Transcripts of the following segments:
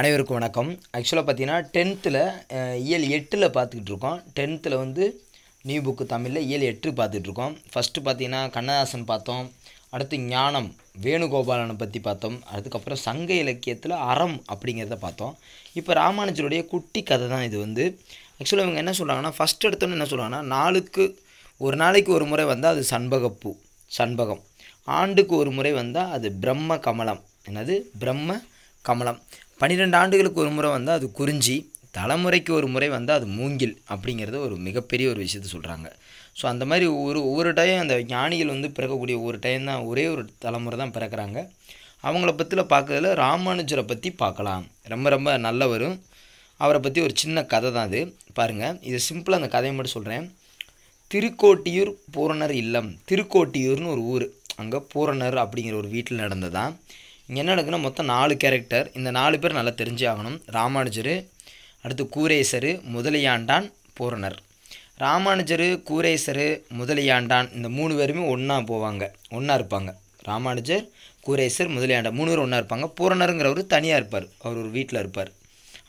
அனைவருக்கும் வணக்கம் ஆக்சுவலாக பார்த்தீங்கன்னா டென்த்தில் இயல் எட்டில் பார்த்துக்கிட்டு இருக்கோம் டென்த்தில் வந்து நியூ புக்கு தமிழில் இயல் எட்டு பார்த்துட்ருக்கோம் ஃபஸ்ட்டு பார்த்தீங்கன்னா கண்ணதாசன் பார்த்தோம் அடுத்து ஞானம் வேணுகோபாலனை பற்றி பார்த்தோம் அதுக்கப்புறம் சங்க இலக்கியத்தில் அறம் அப்படிங்கிறத பார்த்தோம் இப்போ ராமானுஜருடைய குட்டி கதை தான் இது வந்து ஆக்சுவலாக இவங்க என்ன சொல்கிறாங்கன்னா ஃபஸ்ட் எடுத்தோன்னு என்ன சொல்கிறாங்கன்னா நாளுக்கு ஒரு நாளைக்கு ஒரு முறை வந்தால் அது சண்பகப்பூ சண்பகம் ஆண்டுக்கு ஒரு முறை வந்தால் அது பிரம்ம கமலம் என்னது பிரம்ம கமலம் பன்னிரெண்டு ஆண்டுகளுக்கு ஒரு முறை வந்து அது குறிஞ்சி தலைமுறைக்கு ஒரு முறை வந்து அது மூங்கில் அப்படிங்கிறது ஒரு மிகப்பெரிய ஒரு விஷயத்த சொல்கிறாங்க ஸோ அந்த மாதிரி ஒரு ஒவ்வொரு டைம் அந்த ஞானிகள் வந்து பிறக்கக்கூடிய ஒரு டைம் தான் ஒரே ஒரு தலைமுறை தான் பிறக்கிறாங்க அவங்கள பற்றில பார்க்கறதுல ராமானுஜரை பற்றி பார்க்கலாம் ரொம்ப ரொம்ப நல்லவரும் அவரை பற்றி ஒரு சின்ன கதை தான் அது பாருங்கள் இது சிம்பிளாக அந்த கதையை மட்டும் சொல்கிறேன் திருக்கோட்டியூர் பூரணர் இல்லம் திருக்கோட்டியூர்னு ஒரு ஊர் அங்கே பூரணர் அப்படிங்கிற ஒரு வீட்டில் நடந்ததான் இங்கே என்ன நடக்குன்னா மொத்தம் நாலு கேரக்டர் இந்த நாலு பேர் நல்லா தெரிஞ்சு ஆகணும் ராமானுஜர் அடுத்து கூரேசரு முதலியாண்டான் பூரணர் ராமானுஜர் கூரேசரு முதலியாண்டான் இந்த மூணு பேருமே ஒன்றா போவாங்க ஒன்றா இருப்பாங்க ராமானுஜர் கூரேசர் முதலியாண்டான் மூணு பேர் ஒன்றா இருப்பாங்க பூரணருங்கிறவர் தனியாக இருப்பார் அவர் ஒரு வீட்டில் இருப்பார்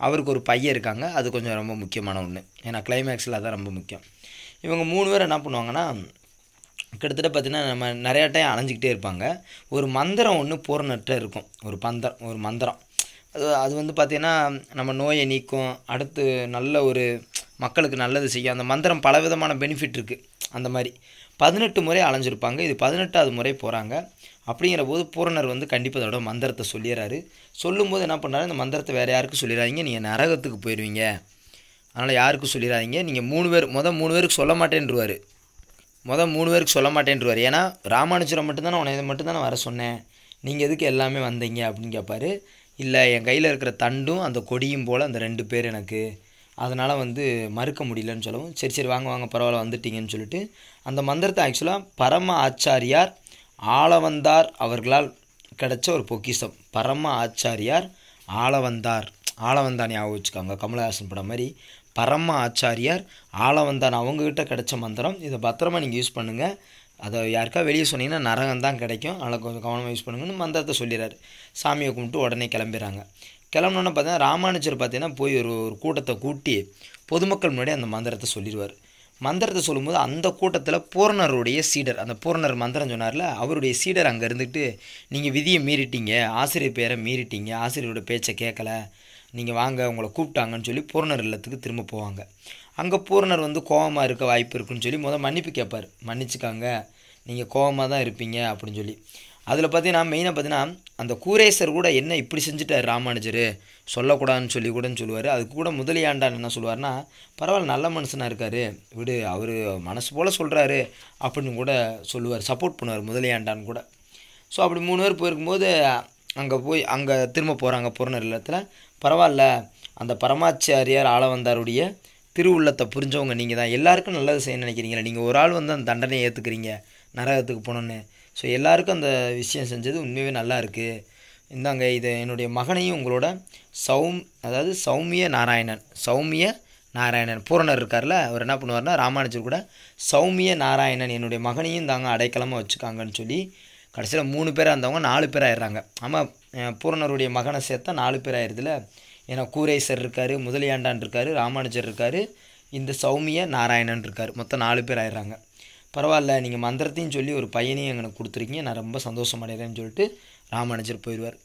அவருக்கு ஒரு பையன் இருக்காங்க அது கொஞ்சம் ரொம்ப முக்கியமான ஒன்று ஏன்னா கிளைமேக்ஸில் அதான் ரொம்ப முக்கியம் இவங்க மூணு பேர் என்ன பண்ணுவாங்கன்னா கிட்டத்தட்ட பார்த்திங்கன்னா நம்ம நிறையா டைம் அலைஞ்சிக்கிட்டே இருப்பாங்க ஒரு மந்திரம் ஒன்று பூரணற்ற இருக்கும் ஒரு பந்தரம் ஒரு மந்திரம் அது அது வந்து பார்த்திங்கன்னா நம்ம நோயை நீக்கும் அடுத்து நல்ல ஒரு மக்களுக்கு நல்லது செய்யும் அந்த மந்திரம் பலவிதமான பெனிஃபிட் இருக்குது அந்த மாதிரி பதினெட்டு முறை அலைஞ்சிருப்பாங்க இது பதினெட்டாவது முறை போகிறாங்க அப்படிங்கிற போது பூரணர் வந்து கண்டிப்பாக அதோட மந்திரத்தை சொல்லிடுறாரு சொல்லும்போது என்ன பண்ணாரு இந்த மந்திரத்தை வேறு யாருக்கும் சொல்லிடாதீங்க நீங்கள் நரகத்துக்கு போயிடுவீங்க அதனால் யாருக்கும் சொல்லிடாதீங்க நீங்கள் மூணு பேர் மொதல் மூணு பேருக்கு சொல்ல மாட்டேன்ருவார் மொதல் மூணு பேருக்கு சொல்ல மாட்டேன்ருவார் ஏன்னா ராமானுஜரை மட்டும்தான் நான் உன்னை மட்டும்தான் வர சொன்னேன் நீங்கள் எதுக்கு எல்லாமே வந்தீங்க அப்படின்னு கேட்பாரு இல்லை என் கையில் இருக்கிற தண்டும் அந்த கொடியும் போல் அந்த ரெண்டு பேர் எனக்கு அதனால் வந்து மறுக்க முடியலன்னு சொல்லவும் சரி சரி வாங்க வாங்க பரவாயில்ல வந்துட்டீங்கன்னு சொல்லிட்டு அந்த மந்திரத்தை ஆக்சுவலாக பரம ஆச்சாரியார் ஆளவந்தார் அவர்களால் கிடைச்ச ஒரு பொக்கிசம் பரம ஆச்சாரியார் ஆளவந்தார் ஆளவந்தான் ஞாபகம் வச்சுக்காங்க கமலஹாசன் படம் மாதிரி பரம்மா ஆச்சாரியார் ஆளவந்தான் அவங்கக்கிட்ட கிடைச்ச மந்திரம் இதை பத்திரமா நீங்கள் யூஸ் பண்ணுங்கள் அதை யாருக்கா வெளியே சொன்னீங்கன்னா நரகம் தான் கிடைக்கும் அதில் கொஞ்சம் கவனமாக யூஸ் பண்ணுங்கன்னு மந்திரத்தை சொல்லிடுறாரு சாமியை கும்பிட்டு உடனே கிளம்புறாங்க கிளம்புனோன்னு பார்த்தீங்கன்னா ராமானுஜர் பார்த்தீங்கன்னா போய் ஒரு ஒரு கூட்டத்தை கூட்டி பொதுமக்கள் முன்னாடி அந்த மந்திரத்தை சொல்லிடுவார் மந்திரத்தை சொல்லும்போது அந்த கூட்டத்தில் பூரணருடைய சீடர் அந்த பூரணர் மந்திரம் சொன்னார்ல அவருடைய சீடர் அங்கே இருந்துட்டு நீங்கள் விதியை மீறிட்டீங்க ஆசிரியர் பேரை மீறிட்டீங்க ஆசிரியரோட பேச்சை கேட்கல நீங்கள் வாங்க உங்களை கூப்பிட்டாங்கன்னு சொல்லி பூர்ணர் இல்லத்துக்கு திரும்ப போவாங்க அங்கே பூர்ணர் வந்து கோபமாக இருக்க வாய்ப்பு இருக்குன்னு சொல்லி முதல் மன்னிப்பு கேட்பார் மன்னிச்சுக்காங்க நீங்கள் கோபமாக தான் இருப்பீங்க அப்படின்னு சொல்லி அதில் பார்த்தீங்கன்னா மெயினாக பார்த்தீங்கன்னா அந்த கூரேசர் கூட என்ன இப்படி செஞ்சுட்டார் ராமானுஜர் சொல்லக்கூடாதுன்னு சொல்லி கூடன்னு சொல்லுவார் அதுக்கு கூட முதலியாண்டான் என்ன சொல்லுவார்னா பரவாயில்ல நல்ல மனுஷனாக இருக்கார் விடு அவர் மனசு போல் சொல்கிறாரு அப்படின்னு கூட சொல்லுவார் சப்போர்ட் பண்ணுவார் முதலியாண்டான்னு கூட ஸோ அப்படி மூணு பேர் போயிருக்கும்போது அங்கே போய் அங்கே திரும்ப போகிறாங்க பொருணர் இல்லத்தில் பரவாயில்ல அந்த பரமாச்சாரியார் ஆளவந்தாருடைய திருவுள்ளத்தை புரிஞ்சவங்க நீங்கள் தான் எல்லாருக்கும் நல்லது செய்யணும்னு நினைக்கிறீங்களா நீங்கள் ஒரு ஆள் வந்து அந்த தண்டனையை ஏற்றுக்கிறீங்க நரகத்துக்கு போனோன்னு ஸோ எல்லாருக்கும் அந்த விஷயம் செஞ்சது உண்மையாகவே நல்லா இருக்குது இந்தாங்க இது என்னுடைய மகனையும் உங்களோட சௌம் அதாவது சௌமிய நாராயணன் சௌமிய நாராயணன் பூரணர் இருக்கார்ல அவர் என்ன பண்ணுவார்னா ராமானுஜர் கூட சௌமிய நாராயணன் என்னுடைய மகனையும் தாங்க அடைக்கலமாக வச்சுக்காங்கன்னு சொல்லி கடைசியில் மூணு பேராக இருந்தவங்க நாலு பேர் ஆயிடுறாங்க ஆமாம் பூரணருடைய மகனை சேர்த்தா நாலு பேர் ஆயிடுதுல ஏன்னா கூரேசர் இருக்கார் முதலியாண்டான் இருக்கார் ராமானுஜர் இருக்கார் இந்த சௌமிய நாராயணன் இருக்கார் மொத்தம் நாலு பேர் ஆயிடுறாங்க பரவாயில்ல நீங்கள் மந்திரத்தையும் சொல்லி ஒரு பையனையும் எங்களுக்கு கொடுத்துருக்கீங்க நான் ரொம்ப சந்தோஷம் அடைகிறேன்னு சொல்லிட்டு ராமானுஜர் போயிடுவார்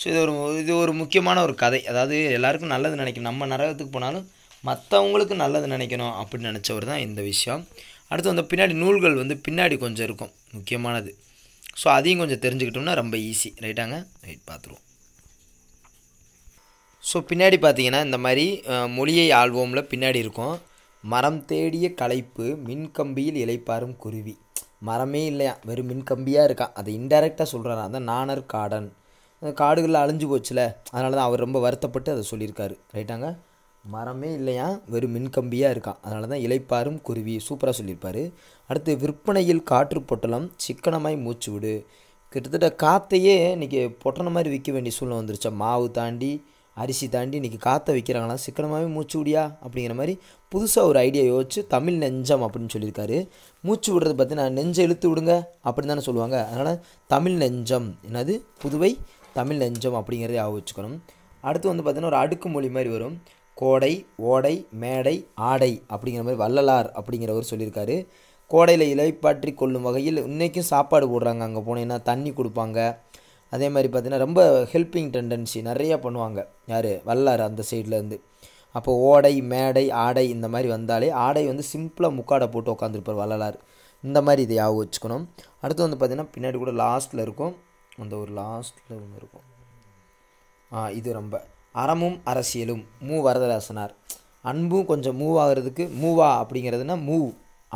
ஸோ இது ஒரு இது ஒரு முக்கியமான ஒரு கதை அதாவது எல்லாருக்கும் நல்லது நினைக்கணும் நம்ம நரகத்துக்கு போனாலும் மற்றவங்களுக்கு நல்லது நினைக்கணும் அப்படின்னு நினச்சவர் தான் இந்த விஷயம் அடுத்து வந்து பின்னாடி நூல்கள் வந்து பின்னாடி கொஞ்சம் இருக்கும் முக்கியமானது ஸோ அதையும் கொஞ்சம் தெரிஞ்சுக்கிட்டோம்னா ரொம்ப ஈஸி ரைட்டாங்க ரைட் பார்த்துருவோம் ஸோ பின்னாடி பார்த்தீங்கன்னா இந்த மாதிரி மொழியை ஆழ்வோமில் பின்னாடி இருக்கும் மரம் தேடிய களைப்பு மின்கம்பியில் இலைப்பாரும் குருவி மரமே இல்லையா வெறும் மின்கம்பியாக இருக்கான் அதை இன்டெரக்டாக சொல்கிறாரா அந்த நானர் காடன் காடுகளில் அழிஞ்சு போச்சுல அதனால தான் அவர் ரொம்ப வருத்தப்பட்டு அதை சொல்லியிருக்காரு ரைட்டாங்க மரமே இல்லையா வெறும் மின்கம்பியாக இருக்கான் அதனால தான் இலைப்பாரும் குருவி சூப்பராக சொல்லியிருப்பார் அடுத்து விற்பனையில் காற்று பொட்டலம் சிக்கனமாய் மூச்சு விடு கிட்டத்தட்ட காற்றையே இன்றைக்கி பொட்டன மாதிரி விற்க வேண்டிய சூழ்நிலை வந்துருச்சா மாவு தாண்டி அரிசி தாண்டி இன்றைக்கி காற்றை விற்கிறாங்களாம் சிக்கனமாகவே மூச்சு விடியா அப்படிங்கிற மாதிரி புதுசாக ஒரு ஐடியா யோசிச்சு தமிழ் நெஞ்சம் அப்படின்னு சொல்லியிருக்காரு மூச்சு பற்றி நான் நெஞ்சை இழுத்து விடுங்க அப்படின்னு தானே சொல்லுவாங்க அதனால் தமிழ் நெஞ்சம் என்னது புதுவை தமிழ் நெஞ்சம் அப்படிங்கிறதே ஆக வச்சுக்கணும் அடுத்து வந்து பார்த்திங்கன்னா ஒரு அடுக்கு மொழி மாதிரி வரும் கோடை ஓடை மேடை ஆடை அப்படிங்கிற மாதிரி வள்ளலார் அப்படிங்கிறவர் சொல்லியிருக்காரு கோடையில் இலைப்பாற்றி கொள்ளும் வகையில் இன்றைக்கும் சாப்பாடு போடுறாங்க அங்கே போனீங்கன்னா தண்ணி கொடுப்பாங்க அதே மாதிரி பார்த்திங்கன்னா ரொம்ப ஹெல்ப்பிங் டெண்டன்சி நிறையா பண்ணுவாங்க யார் வல்லார் அந்த சைட்லேருந்து அப்போ ஓடை மேடை ஆடை இந்த மாதிரி வந்தாலே ஆடை வந்து சிம்பிளாக முக்காடை போட்டு உட்காந்துருப்பார் வள்ளலார் இந்த மாதிரி இதை யாவும் வச்சுக்கணும் அடுத்து வந்து பார்த்திங்கன்னா பின்னாடி கூட லாஸ்ட்டில் இருக்கும் அந்த ஒரு லாஸ்ட்டில் ஒன்று இருக்கும் ஆ இது ரொம்ப அறமும் அரசியலும் மூ வரதராசனார் அன்பும் கொஞ்சம் மூவ் ஆகிறதுக்கு மூவா அப்படிங்கிறதுனா மூவ்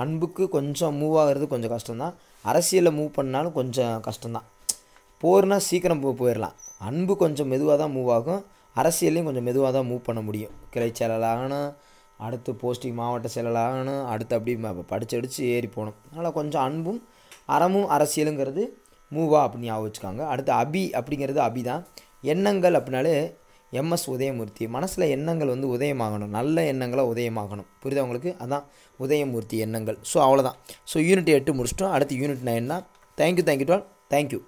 அன்புக்கு கொஞ்சம் மூவ் ஆகிறது கொஞ்சம் கஷ்டம்தான் அரசியலில் மூவ் பண்ணாலும் கொஞ்சம் கஷ்டம்தான் போர்னால் சீக்கிரம் போயிடலாம் அன்பு கொஞ்சம் மெதுவாக தான் மூவ் ஆகும் அரசியல்லையும் கொஞ்சம் மெதுவாக தான் மூவ் பண்ண முடியும் கிளை செயலாகணும் அடுத்து போஸ்டிங் மாவட்ட செயலாகணும் அடுத்து அப்படி படித்து அடித்து ஏறி போகணும் அதனால் கொஞ்சம் அன்பும் அறமும் அரசியலுங்கிறது மூவா அப்படின்னு ஞாபகம் வச்சுக்காங்க அடுத்து அபி அப்படிங்கிறது அபி தான் எண்ணங்கள் அப்படின்னாலே எம்எஸ் உதயமூர்த்தி மனசில் எண்ணங்கள் வந்து உதயமாகணும் நல்ல எண்ணங்களை உதயமாகணும் புரியுது உங்களுக்கு அதான் உதயமூர்த்தி எண்ணங்கள் ஸோ அவ்வளோதான் ஸோ யூனிட் எட்டு முடிச்சிட்டோம் அடுத்து யூனிட் நைன் தான் தேங்க்யூ தேங்க்யூ டுவெல் தேங்க்யூ